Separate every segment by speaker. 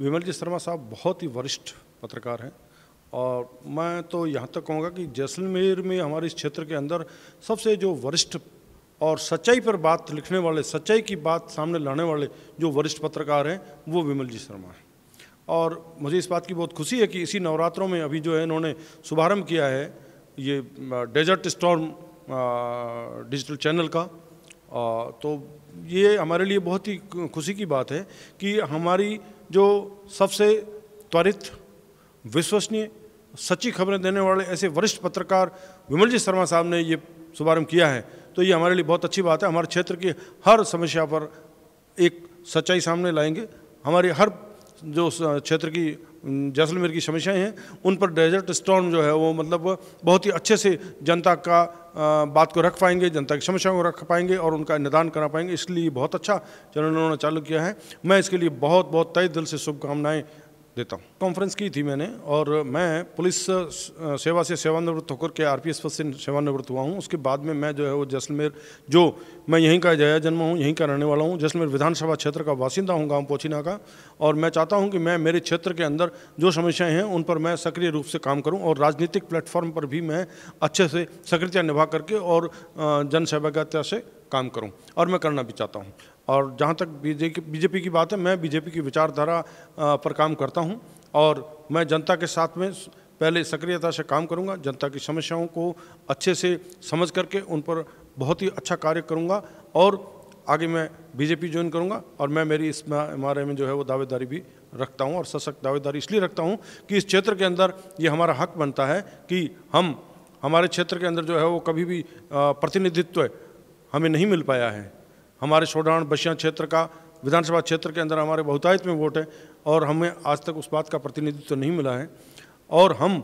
Speaker 1: विमल जी शर्मा साहब बहुत ही वरिष्ठ पत्रकार हैं और मैं तो यहाँ तक कहूँगा कि जैसलमेर में हमारे इस क्षेत्र के अंदर सबसे जो वरिष्ठ और सच्चाई पर बात लिखने वाले सच्चाई की बात सामने लाने वाले जो वरिष्ठ पत्रकार हैं वो विमल जी शर्मा हैं और मुझे इस बात की बहुत खुशी है कि इसी नवरात्रों में अभी जो है इन्होंने शुभारम्भ किया है ये डेजर्ट स्टॉर्म डिजिटल चैनल का आ, तो ये हमारे लिए बहुत ही खुशी की बात है कि हमारी जो सबसे त्वरित विश्वसनीय सच्ची खबरें देने वाले ऐसे वरिष्ठ पत्रकार विमल जी शर्मा साहब ने ये शुभारंभ किया है तो ये हमारे लिए बहुत अच्छी बात है हमारे क्षेत्र की हर समस्या पर एक सच्चाई सामने लाएंगे हमारी हर जो क्षेत्र की जैसलमेर की समस्याएं हैं उन पर डेजर्ट स्टॉर्म जो है वो मतलब बहुत ही अच्छे से जनता का बात को रख पाएंगे जनता की समस्याओं को रख पाएंगे और उनका निदान करा पाएंगे इसलिए बहुत अच्छा चरण उन्होंने चालू किया है मैं इसके लिए बहुत बहुत तय दिल से शुभकामनाएँ देता हूँ कॉन्फ्रेंस की थी मैंने और मैं पुलिस सेवा से सेवानिवृत्त होकर के आर पी एस पद से सेवानिवृत्त हुआ हूँ उसके बाद में मैं जो है वो जैसलमेर जो मैं यहीं का जया जन्म हूँ यहीं का रहने वाला हूँ जैसलमेर विधानसभा क्षेत्र का वासिंदा हूँ गाँव पोछीना का और मैं चाहता हूँ कि मैं मेरे क्षेत्र के अंदर जो समस्याएँ हैं उन पर मैं सक्रिय रूप से काम करूँ और राजनीतिक प्लेटफॉर्म पर भी मैं अच्छे से सक्रियता निभा करके और जनसेवागता से काम करूँ और मैं करना भी चाहता हूँ और जहाँ तक बीजेपी की बात है मैं बीजेपी की विचारधारा पर काम करता हूँ और मैं जनता के साथ में पहले सक्रियता से काम करूँगा जनता की समस्याओं को अच्छे से समझ करके उन पर बहुत ही अच्छा कार्य करूँगा और आगे मैं बीजेपी ज्वाइन करूँगा और मैं मेरी इस बारे में जो है वो दावेदारी भी रखता हूँ और सशक्त दावेदारी इसलिए रखता हूँ कि इस क्षेत्र के अंदर ये हमारा हक बनता है कि हम हमारे क्षेत्र के अंदर जो है वो कभी भी प्रतिनिधित्व हमें नहीं मिल पाया है हमारे शोडान बशिया क्षेत्र का विधानसभा क्षेत्र के अंदर हमारे बहुतायत में वोट है और हमें आज तक उस बात का प्रतिनिधित्व तो नहीं मिला है और हम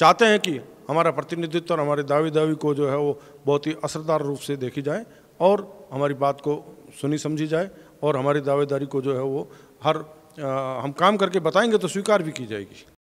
Speaker 1: चाहते हैं कि हमारा प्रतिनिधित्व और हमारे दावे दावी को जो है वो बहुत ही असरदार रूप से देखी जाए और हमारी बात को सुनी समझी जाए और हमारी दावेदारी को जो है वो हर आ, हम काम करके बताएंगे तो स्वीकार भी की जाएगी